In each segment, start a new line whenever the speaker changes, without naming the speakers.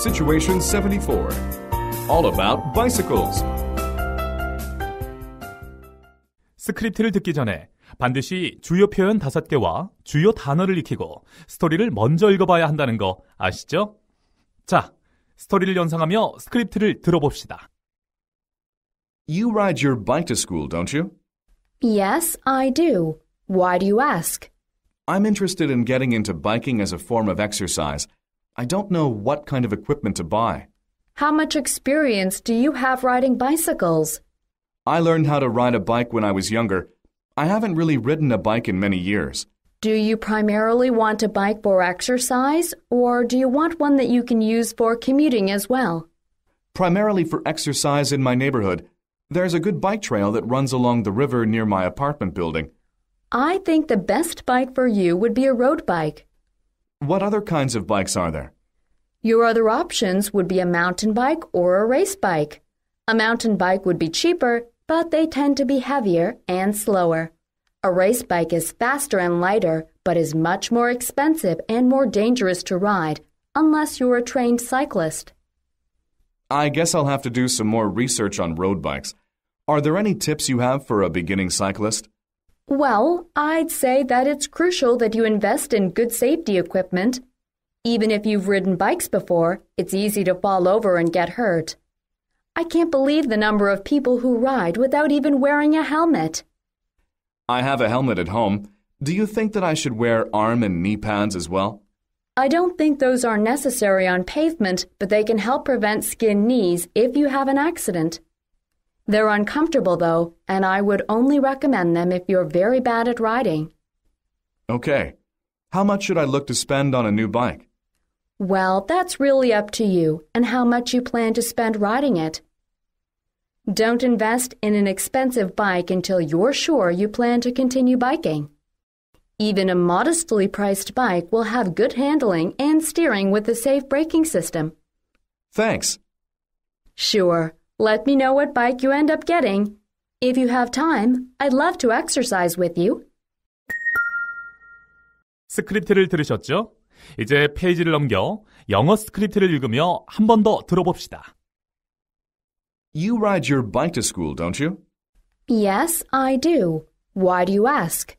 Situation 74. All about bicycles. 스크립트를 듣기 전에 반드시 주요 표현 5개와 주요 단어를 익히고 스토리를 먼저 읽어봐야 한다는 거 아시죠? 자, 스토리를 연상하며 스크립트를 들어봅시다. You ride your bike to school, don't you?
Yes, I do. Why do you ask?
I'm interested in getting into biking as a form of exercise I don't know what kind of equipment to buy.
How much experience do you have riding bicycles?
I learned how to ride a bike when I was younger. I haven't really ridden a bike in many years.
Do you primarily want a bike for exercise, or do you want one that you can use for commuting as well?
Primarily for exercise in my neighborhood. There's a good bike trail that runs along the river near my apartment building.
I think the best bike for you would be a road bike.
What other kinds of bikes are there?
Your other options would be a mountain bike or a race bike. A mountain bike would be cheaper, but they tend to be heavier and slower. A race bike is faster and lighter, but is much more expensive and more dangerous to ride unless you're a trained cyclist.
I guess I'll have to do some more research on road bikes. Are there any tips you have for a beginning cyclist?
Well, I'd say that it's crucial that you invest in good safety equipment even if you've ridden bikes before, it's easy to fall over and get hurt. I can't believe the number of people who ride without even wearing a helmet.
I have a helmet at home. Do you think that I should wear arm and knee pads as well?
I don't think those are necessary on pavement, but they can help prevent skin knees if you have an accident. They're uncomfortable, though, and I would only recommend them if you're very bad at riding.
Okay. How much should I look to spend on a new bike?
Well, that's really up to you and how much you plan to spend riding it. Don't invest in an expensive bike until you're sure you plan to continue biking. Even a modestly priced bike will have good handling and steering with a safe braking system. Thanks. Sure. Let me know what bike you end up getting. If you have time, I'd love to exercise with you.
스크립트를 들으셨죠? 이제 페이지를 넘겨 영어 스크립트를 읽으며 한 번 더 들어봅시다. You ride your bike to school, don't you?
Yes, I do. Why do you ask?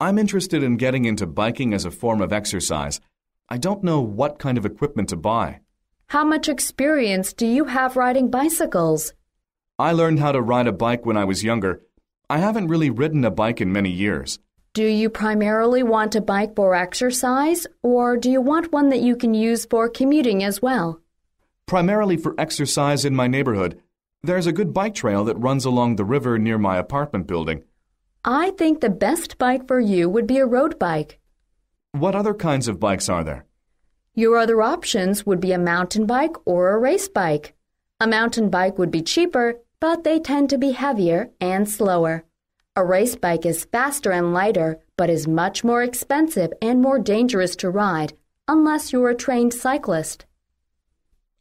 I'm
interested in getting into biking as a form of exercise. I don't know what kind of equipment to buy.
How much experience do you have riding bicycles?
I learned how to ride a bike when I was younger. I haven't really ridden a bike in many years.
Do you primarily want a bike for exercise, or do you want one that you can use for commuting as well?
Primarily for exercise in my neighborhood. There's a good bike trail that runs along the river near my apartment building.
I think the best bike for you would be a road bike.
What other kinds of bikes are there?
Your other options would be a mountain bike or a race bike. A mountain bike would be cheaper, but they tend to be heavier and slower. A race bike is faster and lighter, but is much more expensive and more dangerous to ride unless you're a trained cyclist.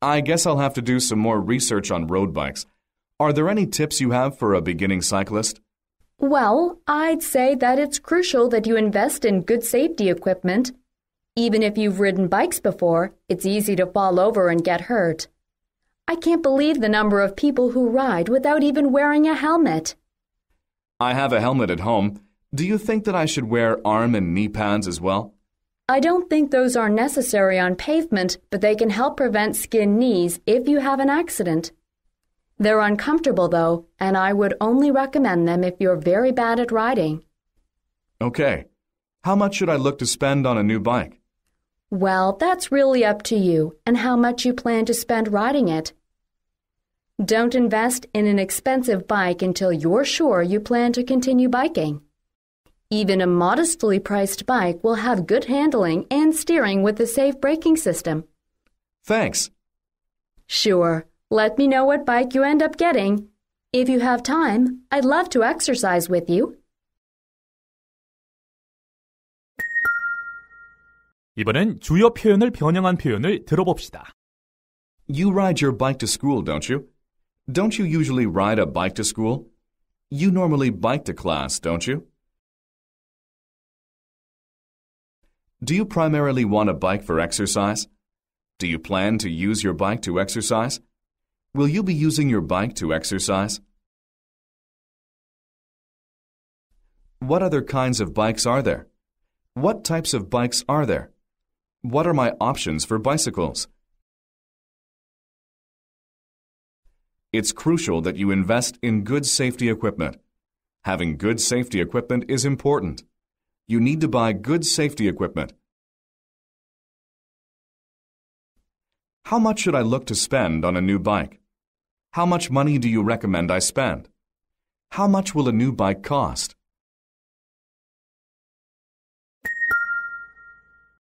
I guess I'll have to do some more research on road bikes. Are there any tips you have for a beginning cyclist?
Well, I'd say that it's crucial that you invest in good safety equipment. Even if you've ridden bikes before, it's easy to fall over and get hurt. I can't believe the number of people who ride without even wearing a helmet.
I have a helmet at home. Do you think that I should wear arm and knee pads as well?
I don't think those are necessary on pavement, but they can help prevent skin knees if you have an accident. They're uncomfortable, though, and I would only recommend them if you're very bad at riding.
Okay. How much should I look to spend on a new bike?
Well, that's really up to you and how much you plan to spend riding it. Don't invest in an expensive bike until you're sure you plan to continue biking. Even a modestly priced bike will have good handling and steering with a safe braking system.
Thanks. Sure.
Let me know what bike you end up getting. If you have time, I'd love to exercise with you.
이번엔 주요 표현을 변형한 표현을 들어봅시다. You ride your bike to school, don't you? Don't you usually ride a bike
to school? You normally bike to class, don't you? Do you primarily want a bike for exercise? Do you plan to use your bike to exercise? Will you be using your bike to exercise? What other kinds of bikes are there? What types of bikes are there? What are my options for bicycles? it's crucial that you invest in good safety equipment. Having good safety equipment is important. You need to buy good safety equipment. How much should I look to spend on a new bike? How much money do you recommend I spend?
How much will a new bike cost?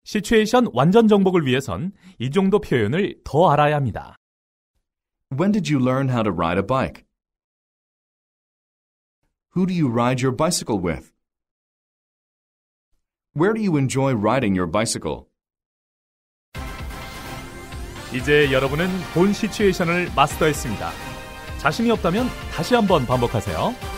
시추에이션 완전 정복을 위해선 이 정도 표현을 더 알아야 합니다. When did you learn how to ride a bike?
Who do you ride your bicycle with? Where do you enjoy riding your bicycle?
이제 여러분은 본 시츄에이션을 마스터했습니다. 자신이 없다면 다시 한번 반복하세요.